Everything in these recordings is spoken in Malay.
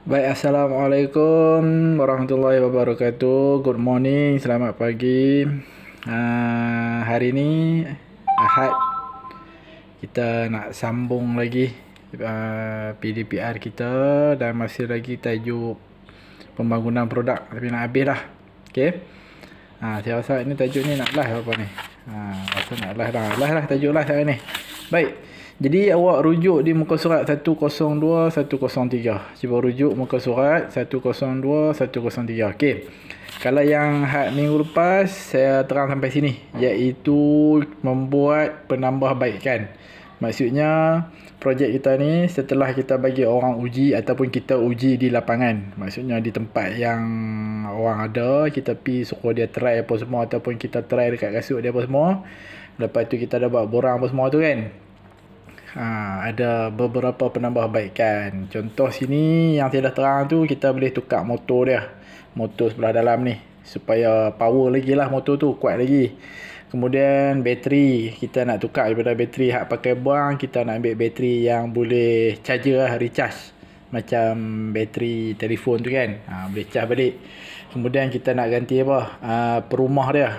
Baik, Assalamualaikum warahmatullahi wabarakatuh. Good morning, selamat pagi. Uh, hari ni Ahad kita nak sambung lagi uh, ah, PDPR kita dan masih lagi tajuk pembangunan produk tapi nak habis dah. Okay. Ha, uh, saya rasa ni tajuk ni nak live apa ni. Ha, ah, uh, rasa nak live dah. Live lah tajuk live hari ni. Baik. Jadi awak rujuk di muka surat 102 103. Cuba rujuk muka surat 102 103. Okey. Kalau yang had minggu lepas saya terang sampai sini iaitu membuat penambahbaikan. Maksudnya projek kita ni setelah kita bagi orang uji ataupun kita uji di lapangan. Maksudnya di tempat yang orang ada, kita pi suruh dia try apa semua ataupun kita try dekat kasut dia apa semua. Lepas tu kita dah buat borang apa semua tu kan ha, ada beberapa penambahbaikan. Contoh sini yang tidak terang tu kita boleh tukar motor dia. Motor sebelah dalam ni supaya power lagi lah motor tu kuat lagi. Kemudian bateri kita nak tukar daripada bateri hak pakai buang kita nak ambil bateri yang boleh charger lah recharge macam bateri telefon tu kan ha, boleh charge balik kemudian kita nak ganti apa ha, perumah dia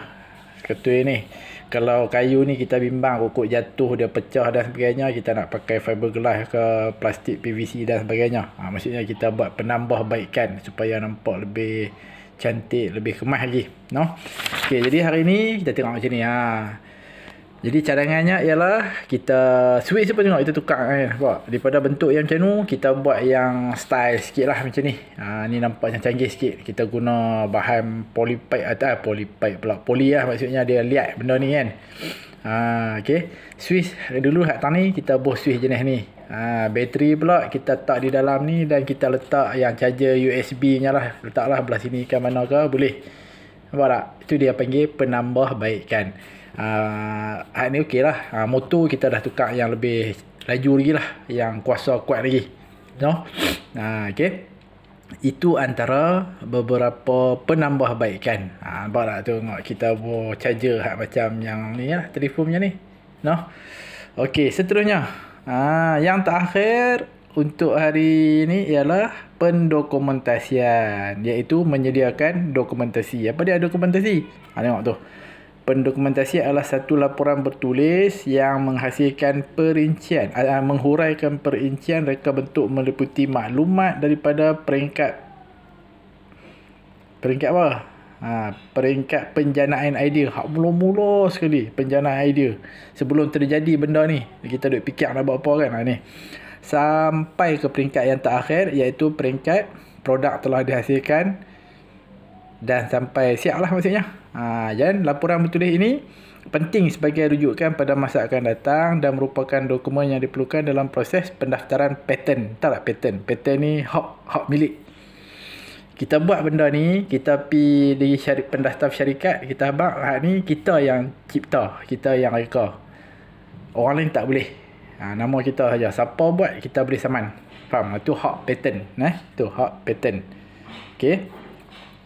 ketua ni kalau kayu ni kita bimbang rokok jatuh dia pecah dan sebagainya kita nak pakai fiberglass ke plastik PVC dan sebagainya ha, maksudnya kita buat penambah baikkan supaya nampak lebih cantik lebih kemas lagi no? ok jadi hari ni kita tengok macam ni haa jadi cadangannya ialah kita switch siapa tengok kita tukar eh Nampak? Daripada bentuk yang macam tu kita buat yang style sikit lah macam ni. Ha, ni nampak macam canggih sikit. Kita guna bahan polypipe atau ah, polypipe pula. Poly lah maksudnya dia liat benda ni kan. Ha, okay. Switch dulu kat tangan kita buat switch jenis ni. Ha, bateri pula kita tak di dalam ni dan kita letak yang charger USB nya lah. Letaklah belah sini kan mana ke boleh. Nampak tak? Itu dia panggil penambah baikkan. Okay. Uh, ah, ini ah, okey lah. Uh, motor kita dah tukar yang lebih laju lagi lah. Yang kuasa kuat lagi. No? Uh, okay Itu antara beberapa penambahbaikan. Ha, nampak tak tu tengok kita buat charger hak macam yang ni lah. Telefon macam ni. No? Okey, seterusnya. Ha, yang terakhir untuk hari ini ialah pendokumentasian. Iaitu menyediakan dokumentasi. Apa dia dokumentasi? Ha, tengok tu. Pendokumentasi adalah satu laporan bertulis yang menghasilkan perincian, uh, menghuraikan perincian reka bentuk meliputi maklumat daripada peringkat peringkat apa? Ha, peringkat penjanaan idea Hak mula-mula sekali Penjanaan idea Sebelum terjadi benda ni Kita duk fikir nak buat apa kan ha, ni. Sampai ke peringkat yang terakhir Iaitu peringkat Produk telah dihasilkan dan sampai siap lah maksudnya. Ha, dan laporan bertulis ini penting sebagai rujukan pada masa akan datang dan merupakan dokumen yang diperlukan dalam proses pendaftaran patent. Tak lah patent. Patent ni hak hak milik. Kita buat benda ni, kita pi di syarik, pendaftar syarikat, kita abang hak ni kita yang cipta, kita yang reka. Orang lain tak boleh. Ha, nama kita saja. Siapa buat kita boleh saman. Faham? tu hak patent, eh? Tu hak patent. Okey.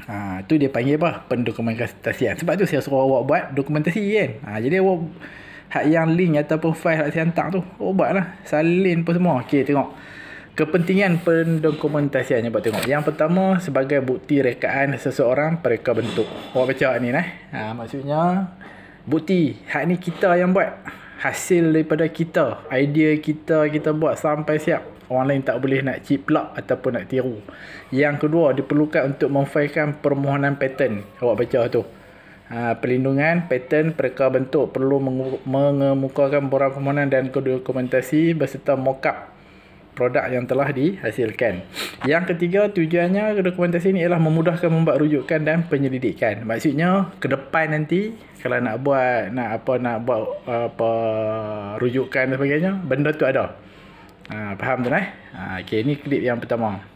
Ha, tu dia panggil apa? Pendokumentasian. Sebab tu saya suruh awak buat dokumentasi kan. Ha, jadi awak hak yang link ataupun file yang saya hantar tu. Awak buatlah. Salin pun semua. Okey, tengok. Kepentingan pendokumentasian pendokumentasiannya buat tengok. Yang pertama sebagai bukti rekaan seseorang pereka bentuk. Awak baca ni lah. Ha, maksudnya bukti hak ni kita yang buat hasil daripada kita, idea kita kita buat sampai siap. Orang lain tak boleh nak ciplak ataupun nak tiru. Yang kedua, diperlukan untuk memfailkan permohonan pattern. Awak baca tu. Ha, perlindungan, pattern, perka bentuk perlu mengemukakan borang permohonan dan dokumentasi berserta mockup produk yang telah dihasilkan. Yang ketiga tujuannya dokumentasi ini ialah memudahkan membuat rujukan dan penyelidikan. Maksudnya ke depan nanti kalau nak buat nak apa nak buat apa rujukan dan sebagainya, benda tu ada. Ha, faham tu eh? Ha, ah, okay, ini klip yang pertama.